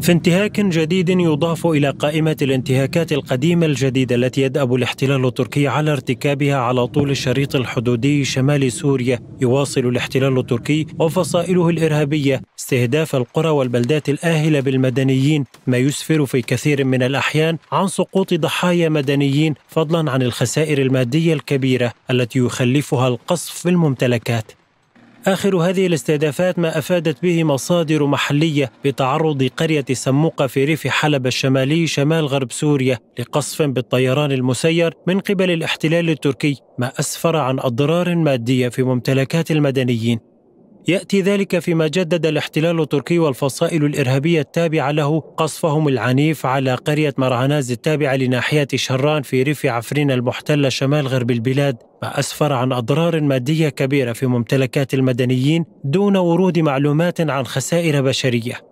في انتهاك جديد يضاف إلى قائمة الانتهاكات القديمة الجديدة التي يدأب الاحتلال التركي على ارتكابها على طول الشريط الحدودي شمال سوريا يواصل الاحتلال التركي وفصائله الإرهابية استهداف القرى والبلدات الآهلة بالمدنيين ما يسفر في كثير من الأحيان عن سقوط ضحايا مدنيين فضلا عن الخسائر المادية الكبيرة التي يخلفها القصف في الممتلكات آخر هذه الاستهدافات ما أفادت به مصادر محلية بتعرض قرية سموقة في ريف حلب الشمالي شمال غرب سوريا لقصف بالطيران المسير من قبل الاحتلال التركي ما أسفر عن أضرار مادية في ممتلكات المدنيين يأتي ذلك فيما جدد الاحتلال التركي والفصائل الإرهابية التابعة له قصفهم العنيف على قرية مرعناز التابعة لناحية شران في ريف عفرين المحتلة شمال غرب البلاد ما أسفر عن أضرار مادية كبيرة في ممتلكات المدنيين دون ورود معلومات عن خسائر بشرية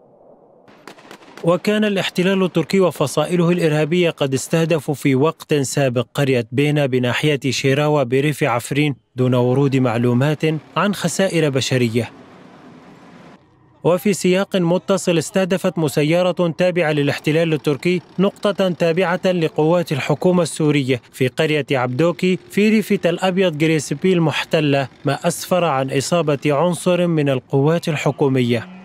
وكان الاحتلال التركي وفصائله الإرهابية قد استهدفوا في وقت سابق قرية بينا بناحية شيراوة بريف عفرين دون ورود معلومات عن خسائر بشرية وفي سياق متصل استهدفت مسيرة تابعة للاحتلال التركي نقطة تابعة لقوات الحكومة السورية في قرية عبدوكي في ريف تل أبيض جريسبي المحتلة ما أسفر عن إصابة عنصر من القوات الحكومية